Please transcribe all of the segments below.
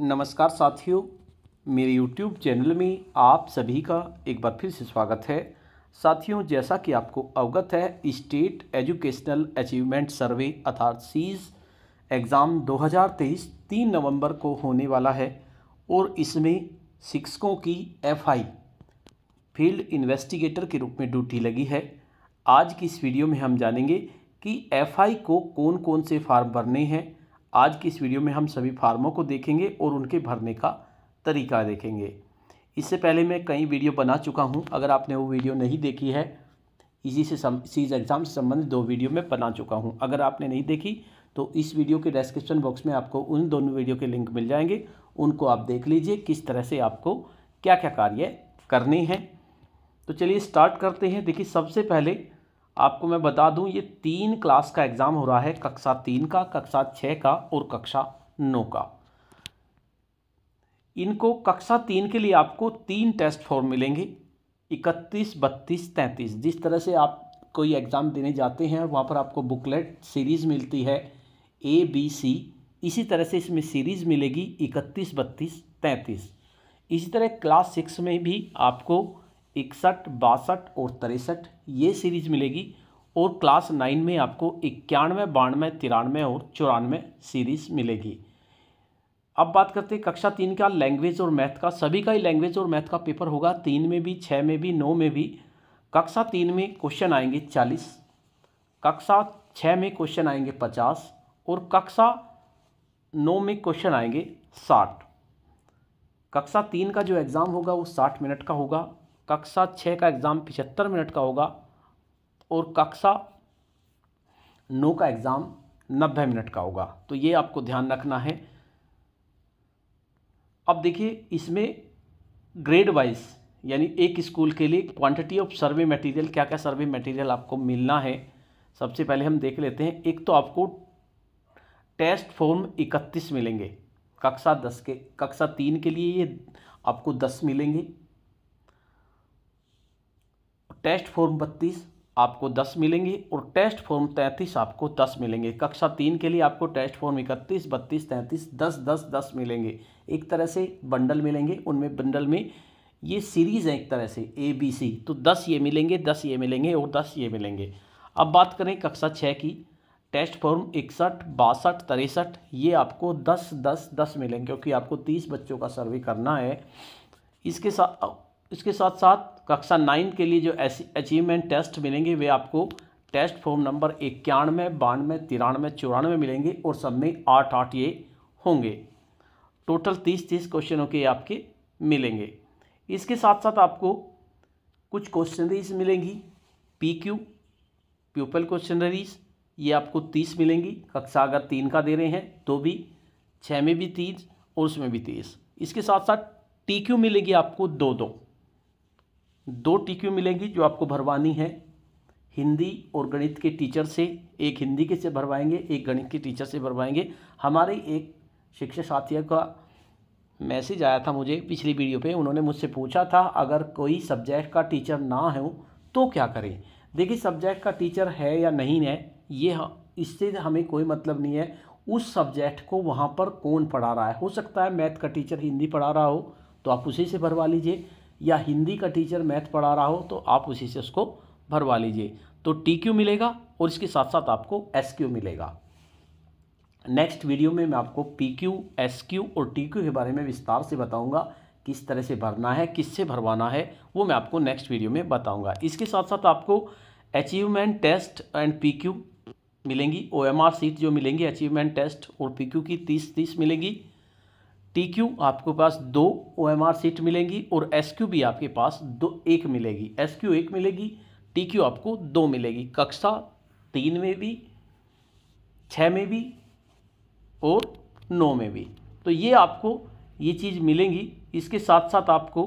नमस्कार साथियों मेरे YouTube चैनल में आप सभी का एक बार फिर से स्वागत है साथियों जैसा कि आपको अवगत है स्टेट एजुकेशनल अचीवमेंट सर्वे अर्थात सीज एग्ज़ाम 2023 3 नवंबर को होने वाला है और इसमें शिक्षकों की एफआई फील्ड इन्वेस्टिगेटर के रूप में ड्यूटी लगी है आज की इस वीडियो में हम जानेंगे कि एफआई को कौन कौन से फार्म भरने हैं आज की इस वीडियो में हम सभी फार्मों को देखेंगे और उनके भरने का तरीका देखेंगे इससे पहले मैं कई वीडियो बना चुका हूँ अगर आपने वो वीडियो नहीं देखी है इसी से सीज एग्ज़ाम से संबंधित दो वीडियो में बना चुका हूँ अगर आपने नहीं देखी तो इस वीडियो के डिस्क्रिप्शन बॉक्स में आपको उन दोनों वीडियो के लिंक मिल जाएंगे उनको आप देख लीजिए किस तरह से आपको क्या क्या कार्य करने हैं तो चलिए स्टार्ट करते हैं देखिए सबसे पहले आपको मैं बता दूं ये तीन क्लास का एग्ज़ाम हो रहा है कक्षा तीन का कक्षा छः का और कक्षा नौ का इनको कक्षा तीन के लिए आपको तीन टेस्ट फॉर्म मिलेंगे इकतीस बत्तीस तैंतीस जिस तरह से आप कोई एग्ज़ाम देने जाते हैं वहाँ पर आपको बुकलेट सीरीज़ मिलती है ए बी सी इसी तरह से इसमें सीरीज़ मिलेगी इकतीस बत्तीस तैंतीस इसी तरह क्लास सिक्स में भी आपको इकसठ बासठ और तिरसठ ये सीरीज़ मिलेगी और क्लास नाइन में आपको इक्यानवे बानवे तिरानवे और चौरानवे सीरीज़ मिलेगी अब बात करते हैं कक्षा तीन का लैंग्वेज और मैथ का सभी का ही लैंग्वेज और मैथ का पेपर होगा तीन में भी छः में भी नौ में भी कक्षा तीन में क्वेश्चन आएंगे चालीस कक्षा छः में क्वेश्चन आएंगे पचास और कक्षा नौ में क्वेश्चन आएंगे साठ कक्षा तीन का जो एग्ज़ाम होगा वो साठ मिनट का होगा कक्षा छः का एग्ज़ाम पिछहत्तर मिनट का होगा और कक्षा नौ का एग्ज़ाम नब्बे मिनट का होगा तो ये आपको ध्यान रखना है अब देखिए इसमें ग्रेड वाइज यानी एक स्कूल के लिए क्वांटिटी ऑफ सर्वे मटेरियल क्या क्या सर्वे मटेरियल आपको मिलना है सबसे पहले हम देख लेते हैं एक तो आपको टेस्ट फॉर्म इकतीस मिलेंगे कक्षा दस के कक्षा तीन के लिए ये आपको दस मिलेंगे टेस्ट फॉर्म बत्तीस आपको दस मिलेंगे और टेस्ट फॉर्म तैंतीस आपको दस मिलेंगे कक्षा तीन के लिए आपको टेस्ट फॉर्म इकतीस बत्तीस तैंतीस दस दस दस मिलेंगे एक तरह से बंडल मिलेंगे उनमें बंडल में ये सीरीज़ है एक तरह से ए बी सी तो दस ये मिलेंगे दस ये मिलेंगे और दस ये मिलेंगे अब बात करें कक्षा छः की टेस्ट फॉर्म इकसठ बासठ तिरसठ ये आपको दस दस दस मिलेंगे क्योंकि आपको तीस बच्चों का सर्वे करना है इसके साथ इसके साथ साथ कक्षा नाइन के लिए जो अचीवमेंट टेस्ट मिलेंगे वे आपको टेस्ट फॉर्म नंबर इक्यानवे बानवे तिरानवे चौरानवे मिलेंगे और सब में आठ आठ ये होंगे टोटल तीस तीस क्वेश्चनों के आपके मिलेंगे इसके साथ साथ आपको कुछ क्वेश्चनरीज मिलेंगी पी क्यू प्यूपल क्वेश्चनरीज ये आपको तीस मिलेंगी कक्षा अगर तीन का दे रहे हैं तो भी छः में भी तीस और उसमें भी तीस इसके साथ साथ टी क्यू मिलेगी आपको दो दो दो टीक्यू मिलेंगी जो आपको भरवानी है हिंदी और गणित के टीचर से एक हिंदी के से भरवाएंगे एक गणित के टीचर से भरवाएंगे हमारे एक शिक्षक साथियों का मैसेज आया था मुझे पिछली वीडियो पे उन्होंने मुझसे पूछा था अगर कोई सब्जेक्ट का टीचर ना हो तो क्या करें देखिए सब्जेक्ट का टीचर है या नहीं है ये इससे हमें कोई मतलब नहीं है उस सब्जेक्ट को वहाँ पर कौन पढ़ा रहा है हो सकता है मैथ का टीचर हिंदी पढ़ा रहा हो तो आप उसी से भरवा लीजिए या हिंदी का टीचर मैथ पढ़ा रहा हो तो आप उसी से उसको भरवा लीजिए तो टी क्यू मिलेगा और इसके साथ साथ आपको एस क्यू मिलेगा नेक्स्ट वीडियो में मैं आपको पी क्यू एस क्यू और टी क्यू के बारे में विस्तार से बताऊंगा किस तरह से भरना है किससे भरवाना है वो मैं आपको नेक्स्ट वीडियो में बताऊंगा इसके साथ साथ आपको achievement test and P Q मिलेंगी ओ एम आर सीट जो मिलेंगी अचीवमेंट टेस्ट और पी क्यू की तीस तीस मिलेंगी टी क्यू आपके पास दो ओ एम आर सीट मिलेंगी और एस क्यू भी आपके पास दो एक मिलेगी एस क्यू एक मिलेगी टी क्यू आपको दो मिलेगी कक्षा तीन में भी छः में भी और नौ में भी तो ये आपको ये चीज़ मिलेंगी इसके साथ साथ आपको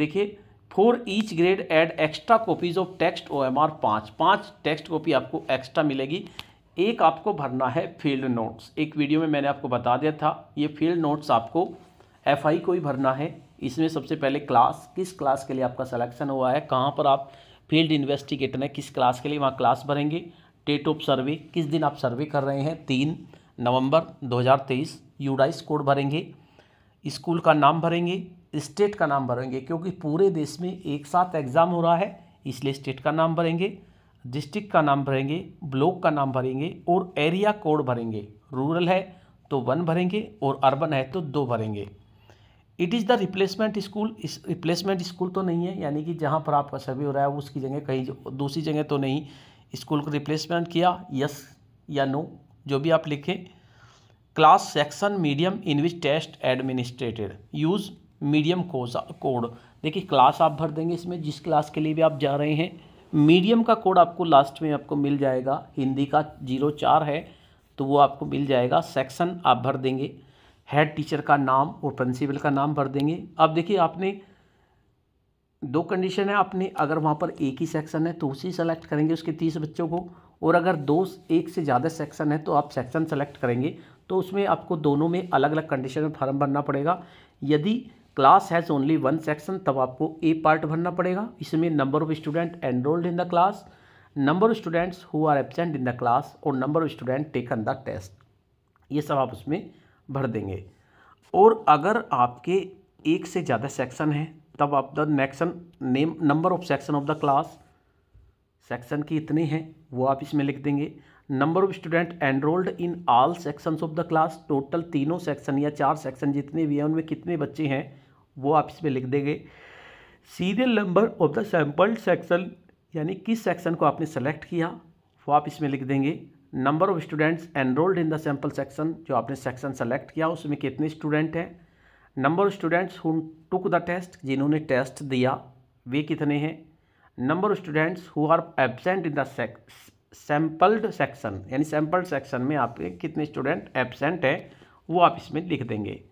देखिए for each grade add extra copies of text O M R पाँच पाँच टेक्स्ट कॉपी आपको एक्स्ट्रा मिलेगी एक आपको भरना है फील्ड नोट्स एक वीडियो में मैंने आपको बता दिया था ये फील्ड नोट्स आपको एफ आई को ही भरना है इसमें सबसे पहले क्लास किस क्लास के लिए आपका सलेक्शन हुआ है कहाँ पर आप फील्ड इन्वेस्टिगेटर है किस क्लास के लिए वहाँ क्लास भरेंगे डेट ऑफ सर्वे किस दिन आप सर्वे कर रहे हैं तीन नवंबर 2023 यूडाइस कोड भरेंगे स्कूल का नाम भरेंगे स्टेट का नाम भरेंगे क्योंकि पूरे देश में एक साथ एग्ज़ाम हो रहा है इसलिए स्टेट का नाम भरेंगे डिस्ट्रिक्ट का नाम भरेंगे ब्लॉक का नाम भरेंगे और एरिया कोड भरेंगे रूरल है तो वन भरेंगे और अर्बन है तो दो भरेंगे it is the replacement school इस रिप्लेसमेंट स्कूल तो नहीं है यानी कि जहाँ पर आपका सर्वे हो रहा है उसकी जगह कहीं दूसरी जगह तो नहीं स्कूल को रिप्लेसमेंट किया यस या नो जो भी आप लिखें class section medium in which test administrated use medium code देखिए क्लास आप भर देंगे इसमें जिस क्लास के लिए भी आप जा रहे हैं मीडियम का कोड आपको लास्ट में आपको मिल जाएगा हिंदी का जीरो चार है तो वो आपको मिल जाएगा सेक्शन आप भर देंगे हेड टीचर का नाम और प्रिंसिपल का नाम भर देंगे अब देखिए आपने दो कंडीशन है आपने अगर वहाँ पर एक ही सेक्शन है तो उसी सेलेक्ट करेंगे उसके तीस बच्चों को और अगर दो एक से ज़्यादा सेक्शन है तो आप सेक्शन सेलेक्ट करेंगे तो उसमें आपको दोनों में अलग अलग कंडीशन में फॉर्म भरना पड़ेगा यदि class has only one section तब आपको ए पार्ट भरना पड़ेगा इसमें number of student enrolled in the class number of students who are absent in the class और number of student taken the test ये सब आप उसमें भर देंगे और अगर आपके एक से ज़्यादा सेक्शन है तब आप the section name number of section of the class section की इतनी हैं वो आप इसमें लिख देंगे number of student enrolled in all sections of the class total तीनों सेक्शन या चार सेक्शन जितने भी हैं उनमें कितने बच्चे हैं वो आप इसमें लिख देंगे serial number of the sampled section यानी किस सेक्शन को आपने सेलेक्ट किया वो आप इसमें लिख देंगे number of students enrolled in the sample section जो आपने सेक्शन सेलेक्ट किया उसमें कितने स्टूडेंट हैं number of students who took the test जिन्होंने टेस्ट दिया वे कितने हैं number of students who are absent in the sampled section यानी सैम्पल्ड सेक्शन में आपके कितने स्टूडेंट एबसेंट हैं वो आप इसमें लिख देंगे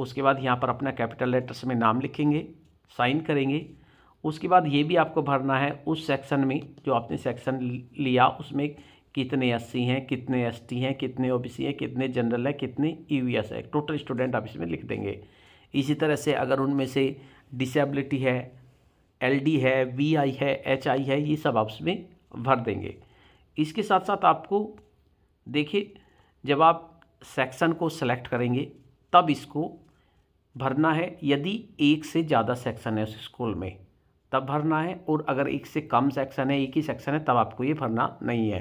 उसके बाद यहाँ पर अपना कैपिटल लेटर्स में नाम लिखेंगे साइन करेंगे उसके बाद ये भी आपको भरना है उस सेक्शन में जो आपने सेक्शन लिया उसमें कितने एस सी हैं कितने एस टी हैं कितने ओ बी सी हैं कितने जनरल हैं कितने ई वी एस है टोटल स्टूडेंट आप इसमें लिख देंगे इसी तरह से अगर उनमें से डिसेबिलिटी है एल डी है वी आई है एच आई है ये सब आप इसमें भर देंगे इसके साथ साथ आपको देखिए जब आप सेक्शन को सेलेक्ट करेंगे तब इसको भरना है यदि एक से ज़्यादा सेक्शन है उस स्कूल में तब भरना है और अगर एक से कम सेक्शन है एक ही सेक्शन है तब आपको ये भरना नहीं है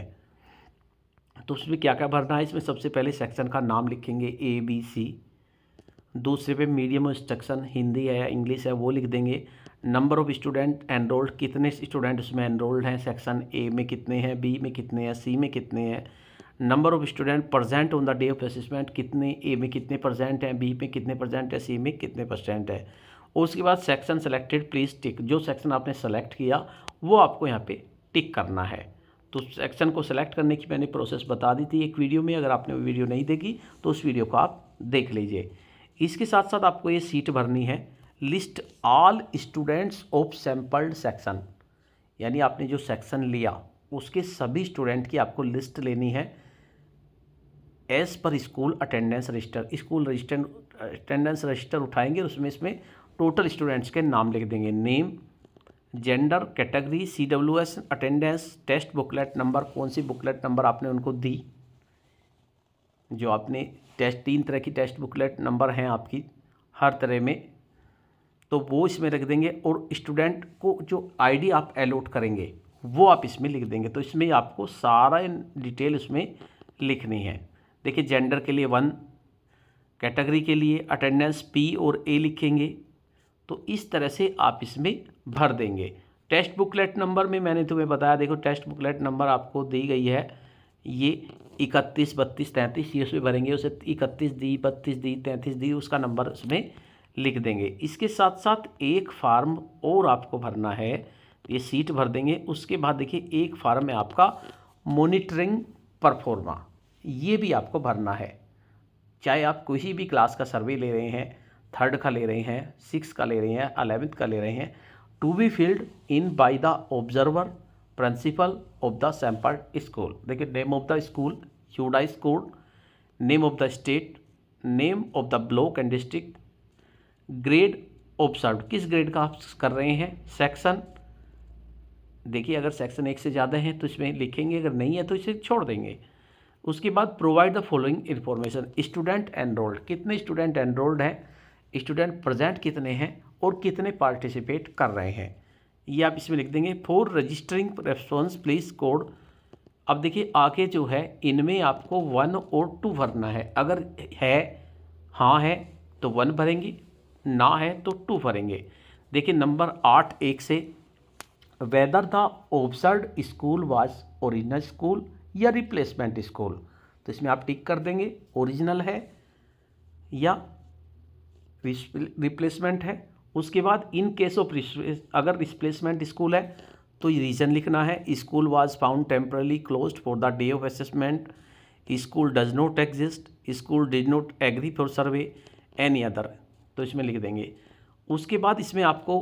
तो उसमें क्या क्या भरना है इसमें सबसे पहले सेक्शन का नाम लिखेंगे ए बी सी दूसरे पे मीडियम ऑफ इंस्ट्रक्शन हिंदी है या इंग्लिश है वो लिख देंगे नंबर ऑफ स्टूडेंट एनरोल्ड कितने स्टूडेंट उसमें एनरोल्ड हैं सेक्शन ए में कितने हैं बी में कितने हैं सी में कितने हैं number of student present on the day of assessment कितने ए में कितने प्रजेंट हैं बी में कितने प्रजेंट है सी में कितने परसेंट है उसके बाद सेक्शन सेलेक्टेड प्लीज़ टिक जो सेक्शन आपने सेलेक्ट किया वो आपको यहाँ पे टिक करना है तो सेक्शन को सेलेक्ट करने की मैंने प्रोसेस बता दी थी एक वीडियो में अगर आपने वीडियो नहीं देखी तो उस वीडियो को आप देख लीजिए इसके साथ साथ आपको ये सीट भरनी है list all students of sampled section यानी आपने जो सेक्शन लिया उसके सभी स्टूडेंट की आपको लिस्ट लेनी है as per school attendance register school register attendance register उठाएंगे उसमें इसमें टोटल स्टूडेंट्स के नाम लिख देंगे name gender category C W S attendance test booklet number कौन सी बुकलेट नंबर आपने उनको दी जो आपने टेस्ट तीन तरह की टेस्ट बुकलेट नंबर हैं आपकी हर तरह में तो वो इसमें रख देंगे और स्टूडेंट को जो आईडी आप एलोट करेंगे वो आप इसमें लिख देंगे तो इसमें आपको सारा डिटेल इसमें लिखनी है देखिए जेंडर के लिए वन कैटेगरी के लिए अटेंडेंस पी और ए लिखेंगे तो इस तरह से आप इसमें भर देंगे टेस्ट बुकलेट नंबर में मैंने तुम्हें बताया देखो टेस्ट बुकलेट नंबर आपको दी गई है ये इकतीस बत्तीस तैंतीस ये उसमें भरेंगे उसे इकतीस दी बत्तीस दी तैंतीस दी उसका नंबर उसमें लिख देंगे इसके साथ साथ एक फार्म और आपको भरना है तो ये सीट भर देंगे उसके बाद देखिए एक फार्म है आपका मोनिटरिंग परफॉर्मा ये भी आपको भरना है चाहे आप किसी भी क्लास का सर्वे ले रहे हैं थर्ड का ले रहे हैं सिक्स का ले रहे हैं अलेवेंथ का ले रहे हैं to be filled in by the observer principal of the sample school देखिए नेम ऑफ द स्कूल यूडा school name of the state name of the block and district grade observe किस ग्रेड का आप कर रहे हैं सेक्शन देखिए अगर सेक्शन एक से ज़्यादा है तो इसमें लिखेंगे अगर नहीं है तो इसे छोड़ देंगे उसके बाद provide the following information student enrolled कितने स्टूडेंट एनरोल्ड हैं स्टूडेंट प्रजेंट कितने हैं और कितने पार्टिसिपेट कर रहे हैं ये आप इसमें लिख देंगे for registering response please code अब देखिए आगे जो है इनमें आपको वन और टू भरना है अगर है हाँ है तो वन भरेंगे ना है तो टू भरेंगे देखिए नंबर आठ एक से whether the observed school was original school या replacement school तो इसमें आप टिक कर देंगे ओरिजिनल है या रिप्लेसमेंट है उसके बाद इन केस ऑफ अगर रिप्लेसमेंट स्कूल है तो रीज़न लिखना है school was found temporarily closed for the day of assessment school does not exist school does not agree for survey any other तो इसमें लिख देंगे उसके बाद इसमें आपको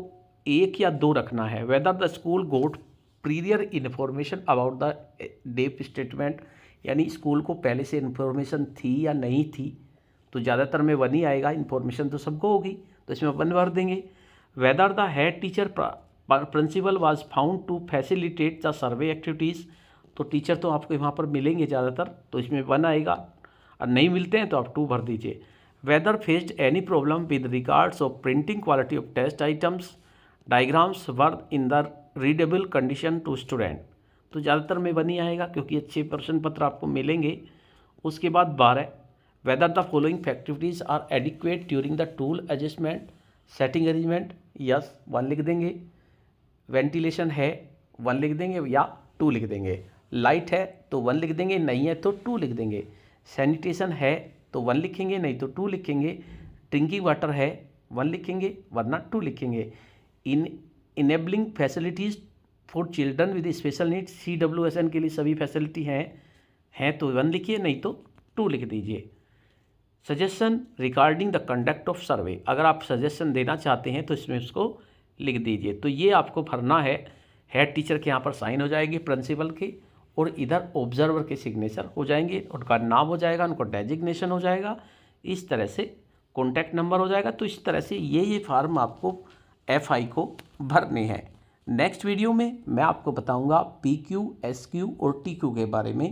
एक या दो रखना है whether the school got previous information about the डेप स्टेटमेंट यानी स्कूल को पहले से इन्फॉर्मेशन थी या नहीं थी तो ज़्यादातर में वन ही आएगा इन्फॉर्मेशन तो सबको होगी तो इसमें वन भर देंगे whether the head teacher principal was found to facilitate the survey activities तो टीचर तो आपको यहाँ पर मिलेंगे ज़्यादातर तो इसमें वन आएगा और नहीं मिलते हैं तो आप टू भर दीजिए whether faced any problem with regards of printing quality of test items diagrams word in the readable condition to student तो ज़्यादातर में बनी आएगा क्योंकि अच्छे प्रश्न पत्र आपको मिलेंगे उसके बाद बारह whether the following facilities are adequate during the tool adjustment setting arrangement yes one लिख देंगे वेंटिलेशन है वन लिख देंगे या टू लिख देंगे लाइट है तो वन लिख देंगे नहीं है तो टू लिख देंगे सैनिटेशन है तो वन लिखेंगे नहीं तो टू लिखेंगे ड्रिंकिंग वाटर है वन लिखेंगे वरना टू लिखेंगे in enabling facilities for children with special needs C W S N के लिए सभी फैसिलिटी हैं हैं तो वन लिखिए नहीं तो टू लिख दीजिए suggestion regarding the conduct of survey अगर आप सजेशन देना चाहते हैं तो इसमें उसको लिख दीजिए तो ये आपको भरना है हेड टीचर के यहाँ पर साइन हो जाएगी प्रिंसिपल के और इधर ऑब्जर्वर के सिग्नेचर हो जाएंगे उनका नाम हो जाएगा उनका डेजिग्नेशन हो जाएगा इस तरह से कॉन्टैक्ट नंबर हो जाएगा तो इस तरह से ये ये फार्म आपको एफ आई को भरने हैं नेक्स्ट वीडियो में मैं आपको बताऊंगा पी क्यू एस क्यू और टी क्यू के बारे में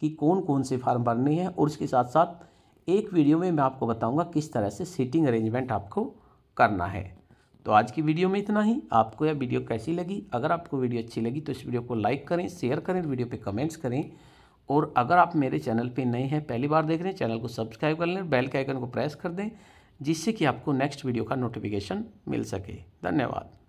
कि कौन कौन से फार्म भरने हैं और इसके साथ साथ एक वीडियो में मैं आपको बताऊंगा किस तरह से सीटिंग अरेंजमेंट आपको करना है तो आज की वीडियो में इतना ही आपको यह वीडियो कैसी लगी अगर आपको वीडियो अच्छी लगी तो इस वीडियो को लाइक करें शेयर करें वीडियो पर कमेंट्स करें और अगर आप मेरे चैनल पर नए हैं पहली बार देख रहे हैं चैनल को सब्सक्राइब कर लें बेल के आइकन को प्रेस कर दें जिससे कि आपको नेक्स्ट वीडियो का नोटिफिकेशन मिल सके धन्यवाद